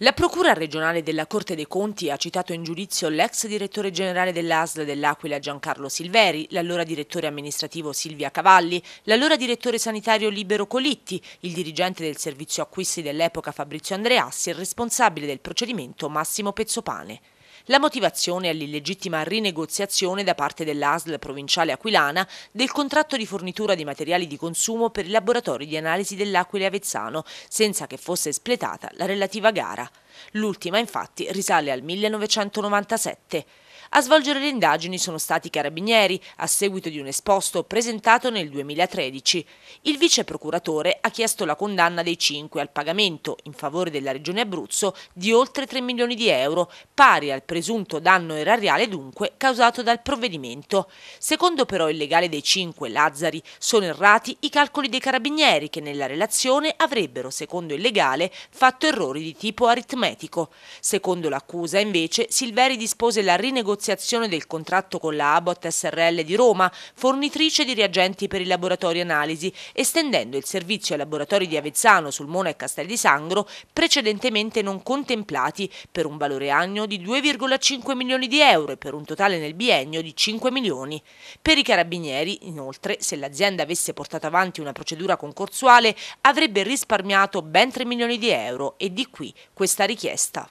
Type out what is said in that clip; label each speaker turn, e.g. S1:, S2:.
S1: La Procura regionale della Corte dei Conti ha citato in giudizio l'ex direttore generale dell'ASL dell'Aquila Giancarlo Silveri, l'allora direttore amministrativo Silvia Cavalli, l'allora direttore sanitario Libero Colitti, il dirigente del servizio acquisti dell'epoca Fabrizio Andreassi e il responsabile del procedimento Massimo Pezzopane. La motivazione è l'illegittima rinegoziazione da parte dell'ASL provinciale aquilana del contratto di fornitura di materiali di consumo per i laboratori di analisi dell'Aquile Avezzano, senza che fosse espletata la relativa gara. L'ultima infatti risale al 1997. A svolgere le indagini sono stati i carabinieri, a seguito di un esposto presentato nel 2013. Il vice procuratore ha chiesto la condanna dei cinque al pagamento, in favore della Regione Abruzzo, di oltre 3 milioni di euro, pari al presunto danno erariale dunque causato dal provvedimento. Secondo però il legale dei cinque, Lazzari, sono errati i calcoli dei carabinieri che nella relazione avrebbero, secondo il legale, fatto errori di tipo aritmetico. Secondo l'accusa, invece, Silveri dispose la rinegoziazione negoziazione del contratto con la Abbott SRL di Roma, fornitrice di reagenti per i laboratori analisi, estendendo il servizio ai laboratori di Avezzano, Sulmona e Castel di Sangro, precedentemente non contemplati, per un valore annuo di 2,5 milioni di euro e per un totale nel biennio di 5 milioni. Per i carabinieri, inoltre, se l'azienda avesse portato avanti una procedura concorsuale, avrebbe risparmiato ben 3 milioni di euro e di qui questa richiesta.